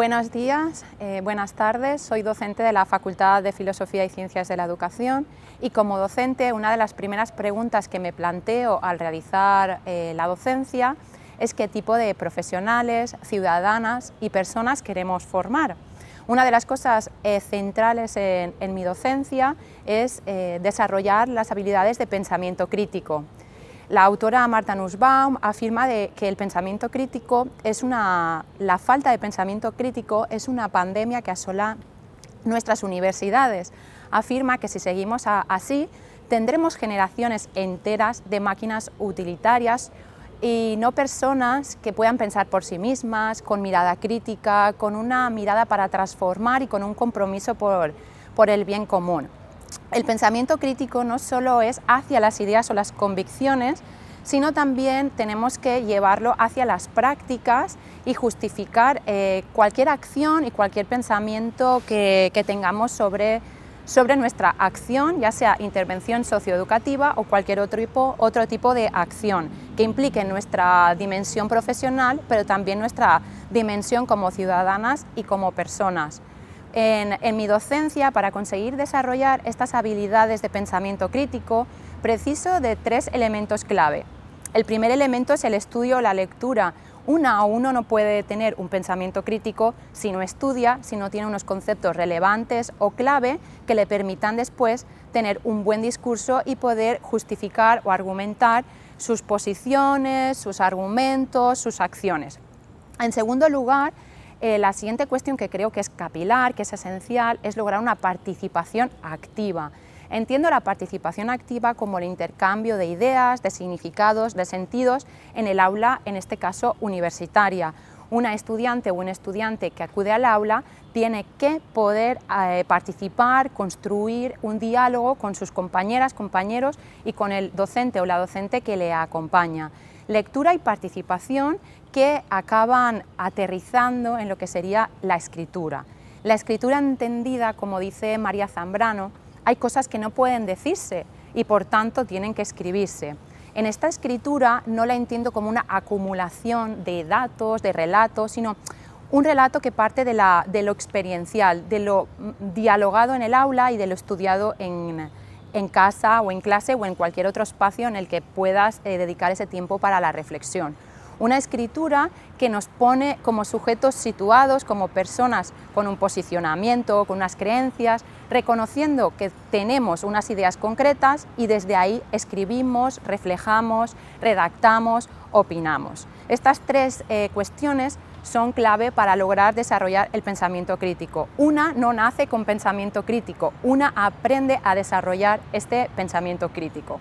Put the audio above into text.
Buenos días, eh, buenas tardes. Soy docente de la Facultad de Filosofía y Ciencias de la Educación y como docente una de las primeras preguntas que me planteo al realizar eh, la docencia es qué tipo de profesionales, ciudadanas y personas queremos formar. Una de las cosas eh, centrales en, mi docencia es desarrollar las habilidades de pensamiento crítico. La autora Marta Nussbaum afirma que el pensamiento crítico es una, la falta de pensamiento crítico es una pandemia que asola nuestras universidades. Afirma que si seguimos así, tendremos generaciones enteras de máquinas utilitarias y no personas que puedan pensar por sí mismas, con mirada crítica, con una mirada para transformar y con un compromiso por el bien común el pensamiento crítico no solo es hacia las ideas o las convicciones, sino también tenemos que llevarlo hacia las prácticas y justificar eh, cualquier acción y cualquier pensamiento que, tengamos sobre, nuestra acción, ya sea intervención socioeducativa o cualquier otro otro tipo de acción que implique nuestra dimensión profesional, pero también nuestra dimensión como ciudadanas y como personas en, mi docencia para conseguir desarrollar estas habilidades de pensamiento crítico, preciso de tres elementos clave. El primer elemento es el estudio o la lectura. Una o uno no puede tener un pensamiento crítico si no estudia, si no tiene unos conceptos relevantes o clave que le permitan después tener un buen discurso y poder justificar o argumentar sus posiciones, sus argumentos, sus acciones. En segundo lugar, eh, la siguiente cuestión que creo que es capilar, que es esencial, es lograr una participación activa. Entiendo la participación activa como el intercambio de ideas, de significados, de sentidos en el aula, en este caso universitaria. Una estudiante o un estudiante que acude al aula tiene que poder eh, participar, construir un diálogo con sus compañeras, compañeros y con el docente o la docente que le acompaña lectura y participación que acaban aterrizando en lo que sería la escritura. La escritura entendida, como dice María Zambrano, hay cosas que no pueden decirse y por tanto tienen que escribirse. En esta escritura no la entiendo como una acumulación de datos, de relatos, sino un relato que parte de, lo experiencial, de lo dialogado en el aula y de lo estudiado en, en casa o en clase o en cualquier otro espacio en el que puedas eh, dedicar ese tiempo para la reflexión. Una escritura que nos pone como sujetos situados, como personas con un posicionamiento, con unas creencias, reconociendo que tenemos unas ideas concretas y desde ahí escribimos, reflejamos, redactamos, opinamos. Estas tres eh, cuestiones son clave para lograr desarrollar el pensamiento crítico. Una no nace con pensamiento crítico, una aprende a desarrollar este pensamiento crítico.